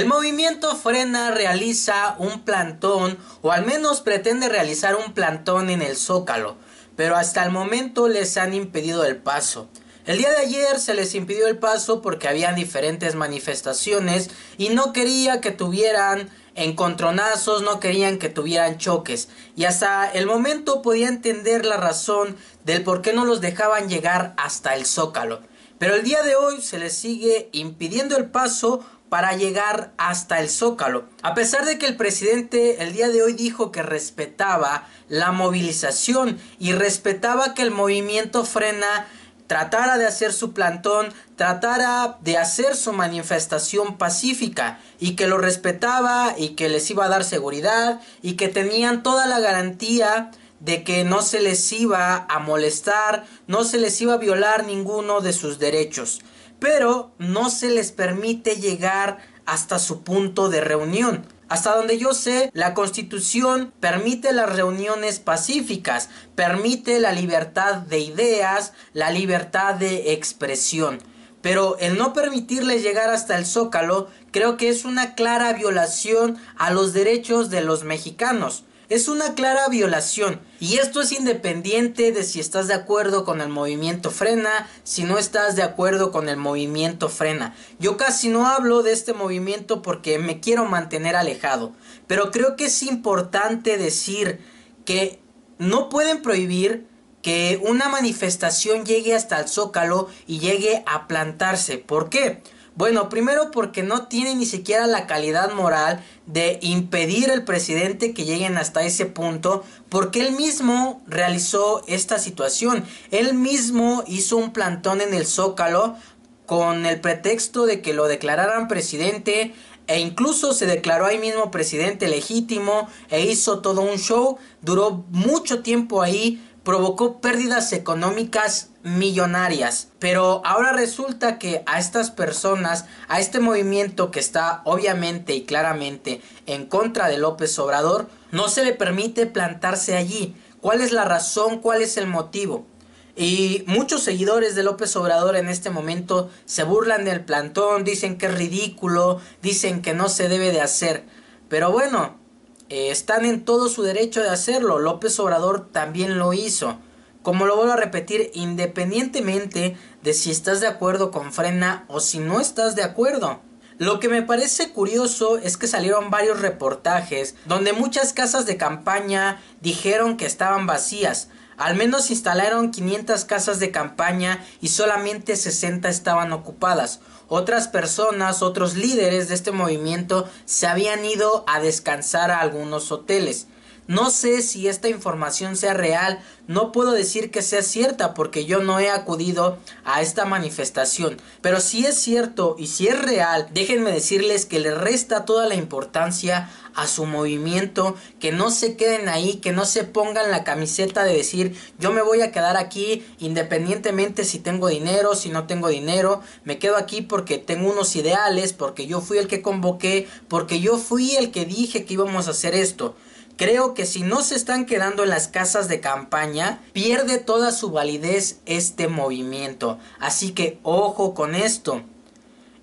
El movimiento frena realiza un plantón, o al menos pretende realizar un plantón en el zócalo, pero hasta el momento les han impedido el paso. El día de ayer se les impidió el paso porque habían diferentes manifestaciones y no quería que tuvieran encontronazos, no querían que tuvieran choques. Y hasta el momento podía entender la razón del por qué no los dejaban llegar hasta el zócalo. Pero el día de hoy se les sigue impidiendo el paso para llegar hasta el Zócalo. A pesar de que el presidente el día de hoy dijo que respetaba la movilización y respetaba que el movimiento frena tratara de hacer su plantón, tratara de hacer su manifestación pacífica y que lo respetaba y que les iba a dar seguridad y que tenían toda la garantía de que no se les iba a molestar, no se les iba a violar ninguno de sus derechos pero no se les permite llegar hasta su punto de reunión. Hasta donde yo sé, la constitución permite las reuniones pacíficas, permite la libertad de ideas, la libertad de expresión. Pero el no permitirles llegar hasta el zócalo creo que es una clara violación a los derechos de los mexicanos es una clara violación. Y esto es independiente de si estás de acuerdo con el movimiento frena, si no estás de acuerdo con el movimiento frena. Yo casi no hablo de este movimiento porque me quiero mantener alejado. Pero creo que es importante decir que no pueden prohibir que una manifestación llegue hasta el zócalo y llegue a plantarse. ¿Por qué? Bueno, primero porque no tiene ni siquiera la calidad moral de impedir al presidente que lleguen hasta ese punto, porque él mismo realizó esta situación. Él mismo hizo un plantón en el Zócalo con el pretexto de que lo declararan presidente e incluso se declaró ahí mismo presidente legítimo e hizo todo un show, duró mucho tiempo ahí provocó pérdidas económicas millonarias. Pero ahora resulta que a estas personas, a este movimiento que está obviamente y claramente en contra de López Obrador, no se le permite plantarse allí. ¿Cuál es la razón? ¿Cuál es el motivo? Y muchos seguidores de López Obrador en este momento se burlan del plantón, dicen que es ridículo, dicen que no se debe de hacer. Pero bueno, eh, están en todo su derecho de hacerlo. López Obrador también lo hizo. Como lo vuelvo a repetir, independientemente de si estás de acuerdo con Frena o si no estás de acuerdo. Lo que me parece curioso es que salieron varios reportajes donde muchas casas de campaña dijeron que estaban vacías, al menos instalaron 500 casas de campaña y solamente 60 estaban ocupadas. Otras personas, otros líderes de este movimiento se habían ido a descansar a algunos hoteles. No sé si esta información sea real, no puedo decir que sea cierta porque yo no he acudido a esta manifestación, pero si es cierto y si es real, déjenme decirles que le resta toda la importancia a su movimiento, que no se queden ahí, que no se pongan la camiseta de decir yo me voy a quedar aquí independientemente si tengo dinero, si no tengo dinero, me quedo aquí porque tengo unos ideales, porque yo fui el que convoqué, porque yo fui el que dije que íbamos a hacer esto. Creo que si no se están quedando en las casas de campaña, pierde toda su validez este movimiento. Así que ojo con esto.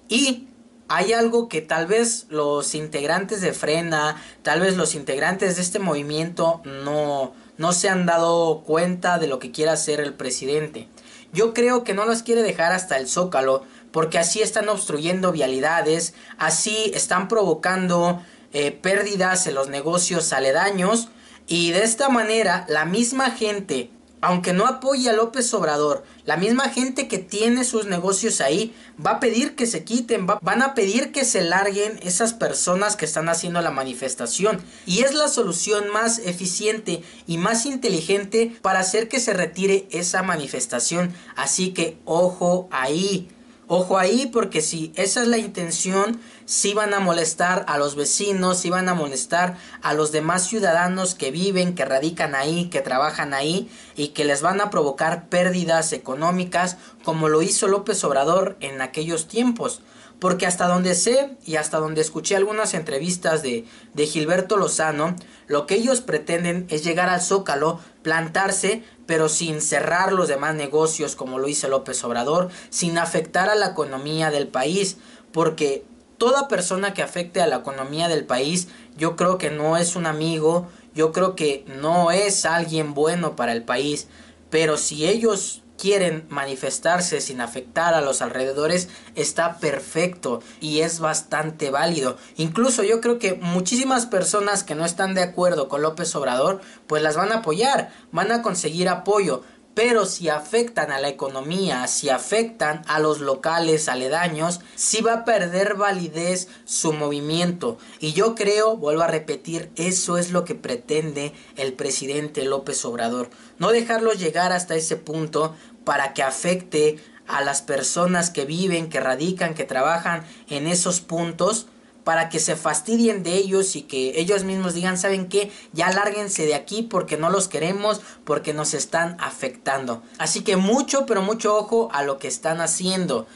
Y hay algo que tal vez los integrantes de Frena, tal vez los integrantes de este movimiento no, no se han dado cuenta de lo que quiere hacer el presidente. Yo creo que no los quiere dejar hasta el zócalo, porque así están obstruyendo vialidades, así están provocando eh, pérdidas en los negocios aledaños y de esta manera la misma gente, aunque no apoye a López Obrador, la misma gente que tiene sus negocios ahí va a pedir que se quiten, van a pedir que se larguen esas personas que están haciendo la manifestación y es la solución más eficiente y más inteligente para hacer que se retire esa manifestación, así que ojo ahí. Ojo ahí porque si esa es la intención, si van a molestar a los vecinos, si van a molestar a los demás ciudadanos que viven, que radican ahí, que trabajan ahí y que les van a provocar pérdidas económicas como lo hizo López Obrador en aquellos tiempos porque hasta donde sé y hasta donde escuché algunas entrevistas de, de Gilberto Lozano, lo que ellos pretenden es llegar al Zócalo, plantarse, pero sin cerrar los demás negocios como lo hizo López Obrador, sin afectar a la economía del país, porque toda persona que afecte a la economía del país, yo creo que no es un amigo, yo creo que no es alguien bueno para el país, pero si ellos quieren manifestarse sin afectar a los alrededores está perfecto y es bastante válido. Incluso yo creo que muchísimas personas que no están de acuerdo con López Obrador pues las van a apoyar, van a conseguir apoyo pero si afectan a la economía, si afectan a los locales aledaños, sí va a perder validez su movimiento. Y yo creo, vuelvo a repetir, eso es lo que pretende el presidente López Obrador. No dejarlo llegar hasta ese punto para que afecte a las personas que viven, que radican, que trabajan en esos puntos para que se fastidien de ellos y que ellos mismos digan, ¿saben qué? Ya lárguense de aquí porque no los queremos, porque nos están afectando. Así que mucho, pero mucho ojo a lo que están haciendo.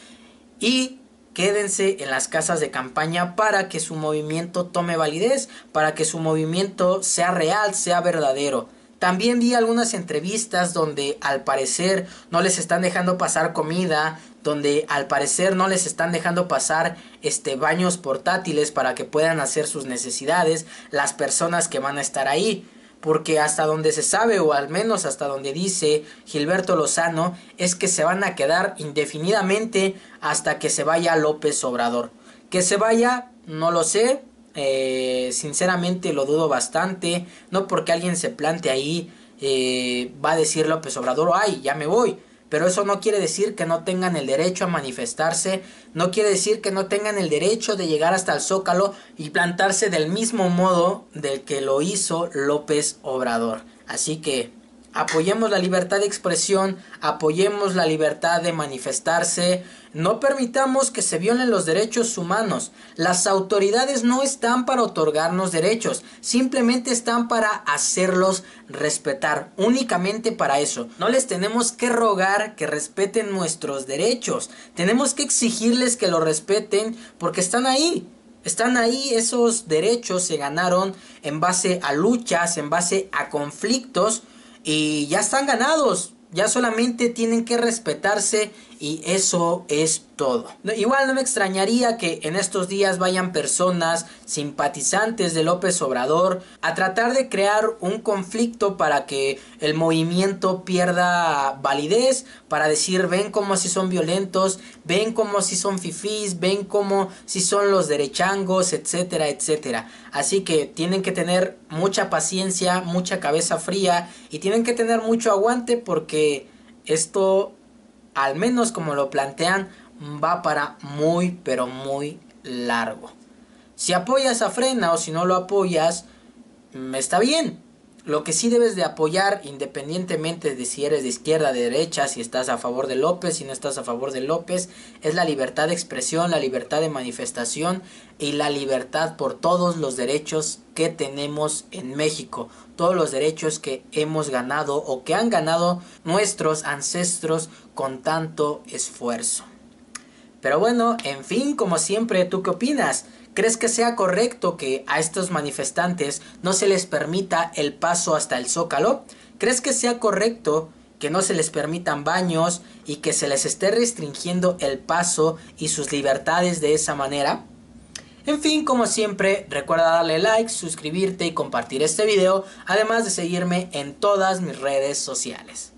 Y quédense en las casas de campaña para que su movimiento tome validez, para que su movimiento sea real, sea verdadero. También vi algunas entrevistas donde al parecer no les están dejando pasar comida, donde al parecer no les están dejando pasar este baños portátiles para que puedan hacer sus necesidades las personas que van a estar ahí porque hasta donde se sabe, o al menos hasta donde dice Gilberto Lozano, es que se van a quedar indefinidamente hasta que se vaya López Obrador. Que se vaya, no lo sé, eh, sinceramente lo dudo bastante. No porque alguien se plante ahí eh, va a decir López Obrador, ay, ya me voy. Pero eso no quiere decir que no tengan el derecho a manifestarse, no quiere decir que no tengan el derecho de llegar hasta el zócalo y plantarse del mismo modo del que lo hizo López Obrador. Así que apoyemos la libertad de expresión, apoyemos la libertad de manifestarse, no permitamos que se violen los derechos humanos. Las autoridades no están para otorgarnos derechos, simplemente están para hacerlos respetar, únicamente para eso. No les tenemos que rogar que respeten nuestros derechos, tenemos que exigirles que lo respeten porque están ahí, están ahí, esos derechos se ganaron en base a luchas, en base a conflictos y ya están ganados. Ya solamente tienen que respetarse y eso es todo. Igual no me extrañaría que en estos días vayan personas simpatizantes de López Obrador a tratar de crear un conflicto para que el movimiento pierda validez, para decir ven como si son violentos, ven como si son fifís, ven como si son los derechangos, etcétera, etcétera. Así que tienen que tener mucha paciencia, mucha cabeza fría y tienen que tener mucho aguante porque esto al menos como lo plantean, va para muy pero muy largo. Si apoyas a Frena o si no lo apoyas, mm, está bien, lo que sí debes de apoyar, independientemente de si eres de izquierda, de derecha, si estás a favor de López, si no estás a favor de López, es la libertad de expresión, la libertad de manifestación y la libertad por todos los derechos que tenemos en México, todos los derechos que hemos ganado o que han ganado nuestros ancestros con tanto esfuerzo. Pero bueno, en fin, como siempre, ¿tú qué opinas? ¿Crees que sea correcto que a estos manifestantes no se les permita el paso hasta el zócalo? ¿Crees que sea correcto que no se les permitan baños y que se les esté restringiendo el paso y sus libertades de esa manera? En fin, como siempre, recuerda darle like, suscribirte y compartir este video, además de seguirme en todas mis redes sociales.